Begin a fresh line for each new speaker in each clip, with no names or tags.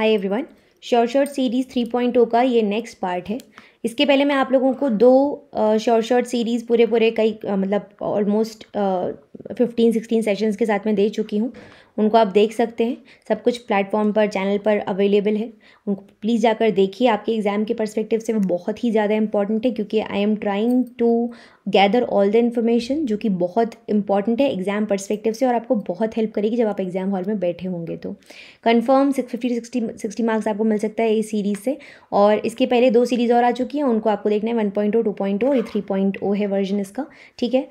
हाय everyone short short series three point two का ये next part है इसके पहले मैं आप लोगों को दो शॉर्ट शॉर्ट सीरीज़ पूरे पूरे कई मतलब ऑलमोस्ट फिफ्टीन सिक्सटीन सेशंस के साथ में दे चुकी हूँ उनको आप देख सकते हैं सब कुछ प्लेटफॉर्म पर चैनल पर अवेलेबल है उनको प्लीज़ जाकर देखिए आपके एग्ज़ाम के पर्सपेक्टिव से वो बहुत ही ज़्यादा इंपॉर्टेंट है क्योंकि I am trying to gather all the information जो कि बहुत इंपॉर्टेंट है एग्ज़ाम पर्सपेक्टिव से और आपको बहुत हेल्प करेगी जब आप एग्ज़ाम हॉल में बैठे होंगे तो confirm six fifty sixty sixty marks आपको मिल सकता है इस सीरीज़ से और इसके पहले दो सीरीज़ और आ चुकी हैं उनको आपको देखना है one point O two point O और थ्री पॉइंट ओ है वर्जन इसका ठीक है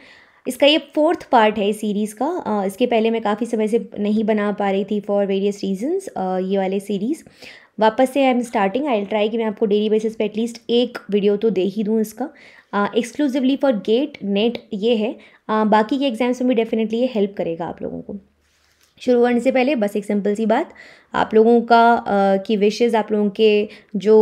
इसका ये फोर्थ पार्ट है इस सीरीज़ का इसके पहले मैं काफ़ी समय से नहीं बना पा रही थी फॉर वेरियस रीजंस ये वाले सीरीज़ वापस से I am starting I'll try कि मैं आपको डेली बेसिस पे एटलीस्ट एक वीडियो तो दे ही दूँ इसका एक्सक्लूसिवली फॉर गेट नेट ये है आ, बाकी के एग्ज़ाम्स में भी डेफिनेटली ये हेल्प करेगा आप लोगों को शुरू करने से पहले बस एक सिंपल सी बात आप लोगों का आ, की विशेज़ आप लोगों के जो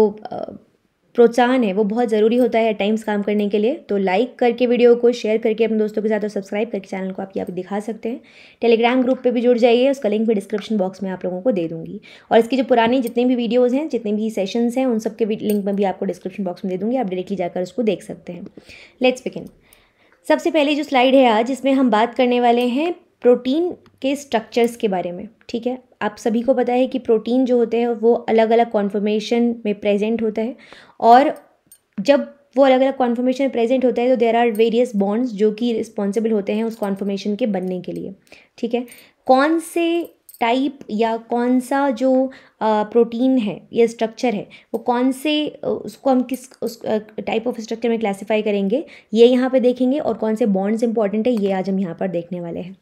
प्रोत्साहन है वो बहुत ज़रूरी होता है टाइम्स काम करने के लिए तो लाइक करके वीडियो को शेयर करके अपने दोस्तों के साथ और सब्सक्राइब करके चैनल को आप यहाँ पे दिखा सकते हैं टेलीग्राम ग्रुप पे भी जुड़ जाइए उसका लिंक भी डिस्क्रिप्शन बॉक्स में आप लोगों को दे दूँगी और इसकी जो पुरानी जितने भी वीडियोज़ हैं जितने भी सेशनस हैं उन सबके लिंक में भी आपको डिस्क्रिप्शन बॉक्स में दे दूँगी आप डायरेक्टली जाकर उसको देख सकते हैं लेट्स बिगिन सबसे पहले जो स्लाइड है आज इसमें हम बात करने वाले हैं प्रोटीन के स्ट्रक्चर्स के बारे में ठीक है आप सभी को पता है कि प्रोटीन जो होते हैं वो अलग अलग कॉन्फर्मेशन में प्रेजेंट होता है और जब वो अलग अलग कॉन्फर्मेशन में प्रेजेंट होता है तो देर आर वेरियस बॉन्ड्स जो कि रिस्पॉन्सिबल होते हैं उस कॉन्फर्मेशन के बनने के लिए ठीक है कौन से टाइप या कौन सा जो प्रोटीन है या स्ट्रक्चर है वो कौन से उसको हम किस उस टाइप ऑफ स्ट्रक्चर में क्लासिफाई करेंगे ये यहाँ पे देखेंगे और कौन से बॉन्ड्स इंपॉर्टेंट है ये आज हम यहाँ पर देखने वाले हैं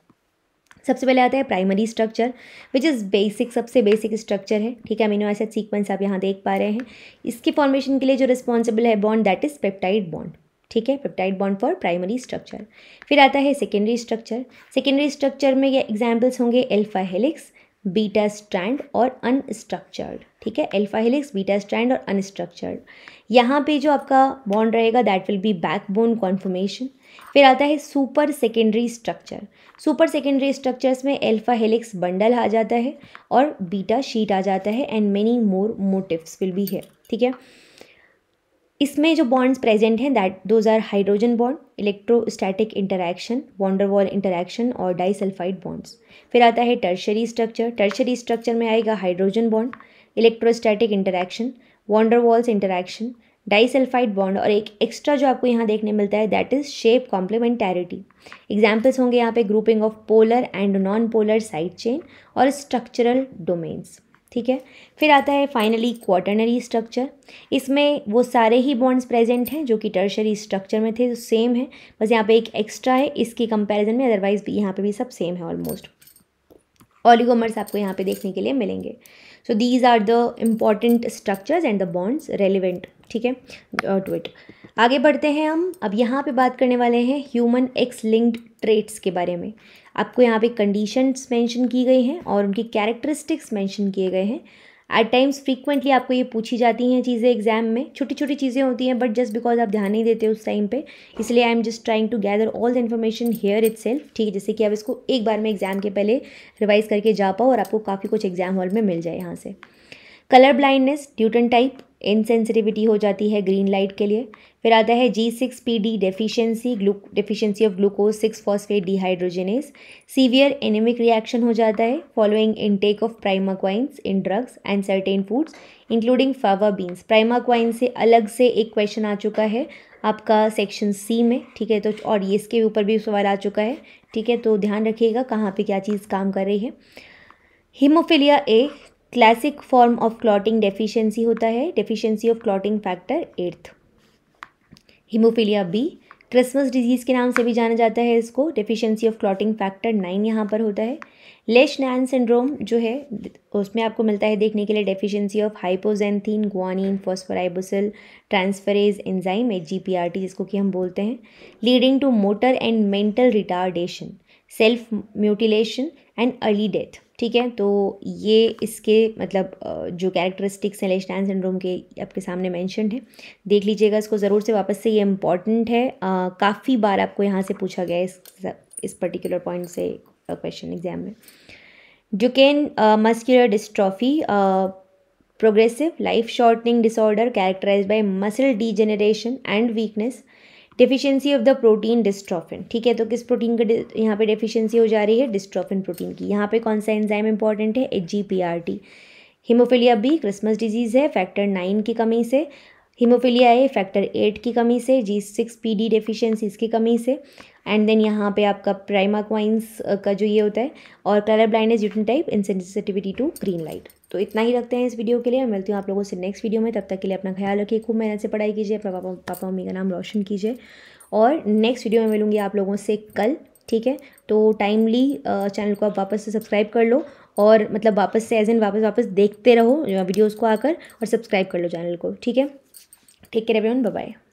सबसे पहले आता है primary structure which is basic सबसे बेसिक स्ट्रक्चर है ठीक है अमीनो एसिड सीक्वेंस आप यहाँ देख पा रहे हैं इसके फॉर्मेशन के लिए जो रिस्पॉन्सिबल है bond that is peptide bond ठीक है peptide bond for primary structure फिर आता है सेकेंडरी स्ट्रक्चर सेकेंडरी स्ट्रक्चर में ये एग्जाम्पल्स होंगे एल्फा हेलिक्स बीटा स्ट्रैंड और अनस्ट्रक्चर्ड ठीक है एल्फा हेलिक्स बीटा स्ट्रैंड और अनस्ट्रक्चर्ड यहाँ पे जो आपका बॉन्ड रहेगा that will be backbone conformation फिर आता है super secondary structure super secondary structures में एल्फा हेलिक्स बंडल आ जाता है और बीटा शीट आ जाता है and many more motifs will be है ठीक है इसमें जो बॉन्ड्स प्रेजेंट हैं that those are hydrogen bond electrostatic interaction van der Waals interaction और डाइसल्फाइड बॉन्ड्स फिर आता है टर्शरी स्ट्रक्चर टर्शरी स्ट्रक्चर में आएगा hydrogen bond electrostatic interaction Waals interaction disulphide bond और एक एक्स्ट्रा जो आपको यहाँ देखने मिलता है that is shape complementarity examples होंगे यहाँ पे grouping of polar and non polar side chain और स्ट्रक्चरल डोमेन्स ठीक है फिर आता है फाइनली क्वार्टनरी स्ट्रक्चर इसमें वो सारे ही बॉन्ड्स प्रेजेंट हैं जो कि टर्शरी स्ट्रक्चर में थे तो सेम है बस यहाँ पे एक एक्स्ट्रा है इसकी कंपैरिजन में अदरवाइज भी यहाँ पे भी सब सेम है ऑलमोस्ट ऑलिगोमर्स आपको यहाँ पे देखने के लिए मिलेंगे so these are the important structures and the bonds relevant ठीक है टू uh, इट आगे बढ़ते हैं हम अब यहाँ पे बात करने वाले हैं ह्यूमन एक्स लिंक्ड ट्रेट्स के बारे में आपको यहाँ पे कंडीशंस मेंशन की गई हैं और उनकी कैरेक्टरिस्टिक्स मेंशन किए गए हैं एट टाइम्स फ्रीक्वेंटली आपको ये पूछी जाती हैं चीज़ें एग्जाम में छोटी छोटी चीज़ें होती हैं बट जस्ट बिकॉज आप ध्यान नहीं देते उस टाइम पे इसलिए I am just trying to gather all the information here itself ठीक है जैसे कि आप इसको एक बार में एग्जाम के पहले रिवाइज करके जा पाओ और आपको काफ़ी कुछ एग्जाम हॉल में मिल जाए यहाँ से colour blindness deutan type insensitivity हो जाती है ग्रीन लाइट के लिए फिर आता है G six P D deficiency glu deficiency of glucose six phosphate dehydrogenase severe anaemic reaction हो जाता है following intake of primaquines in drugs and certain foods including fava beans primaquine से अलग से एक क्वेश्चन आ चुका है आपका सेक्शन सी में ठीक है तो और ये इसके ऊपर भी सवाल आ चुका है ठीक है तो ध्यान रखिएगा कहाँ पर क्या चीज़ काम कर रही है haemophilia A classic form of clotting deficiency होता है deficiency of clotting factor eighth haemophilia B Christmas disease के नाम से भी जाना जाता है इसको deficiency of clotting factor nine यहाँ पर होता है लेश नैन सिंड्रोम जो है उसमें आपको मिलता है देखने के लिए deficiency of hypoxanthine guanine phosphoribosyl transferase enzyme H G P R T जिसको कि हम बोलते हैं leading to motor and mental retardation self mutilation and early death ठीक है तो ये इसके मतलब जो कैरेक्टरिस्टिक्स हैं लेस्टाइन सिंड्रोम के आपके सामने मैंशनड है देख लीजिएगा इसको ज़रूर से वापस से ये इम्पॉर्टेंट है काफ़ी बार आपको यहाँ से पूछा गया है इस, इस पर्टिकुलर पॉइंट से क्वेश्चन एग्जाम में can muscular dystrophy progressive life shortening disorder characterise by muscle degeneration and weakness deficiency of the protein dystrophin ठीक है तो किस प्रोटीन का यहाँ पे डिफिशियंसी हो जा रही है डिस्ट्रोफिन प्रोटीन की यहाँ पे कौन सा एंजाइम इंपॉर्टेंट है H G P R T haemophilia B Christmas disease है फैक्टर नाइन की कमी से हीमोफीलिया ए फैक्टर एट की कमी से G six P D deficiency इसकी कमी से एंड देन यहाँ पे आपका प्राइमा क्वाइंस का जो ये होता है और colour blindness deutan type insensitivity to green light तो इतना ही रखते हैं इस वीडियो के लिए मैं मिलती हूँ आप लोगों से नेक्स्ट वीडियो में तब तक के लिए अपना ख्याल रखिए खूब मेहनत से पढ़ाई कीजिए अपना पापा पापा मम्मी का नाम रोशन कीजिए और नेक्स्ट वीडियो में मिलूंगी आप लोगों से कल ठीक है तो टाइमली चैनल को आप वापस से सब्सक्राइब कर लो और मतलब वापस से एज एन वापस वापस देखते रहो वीडियोज़ को आकर और सब्सक्राइब कर लो चैनल को ठीक है टेक केयर एवरीवन बाय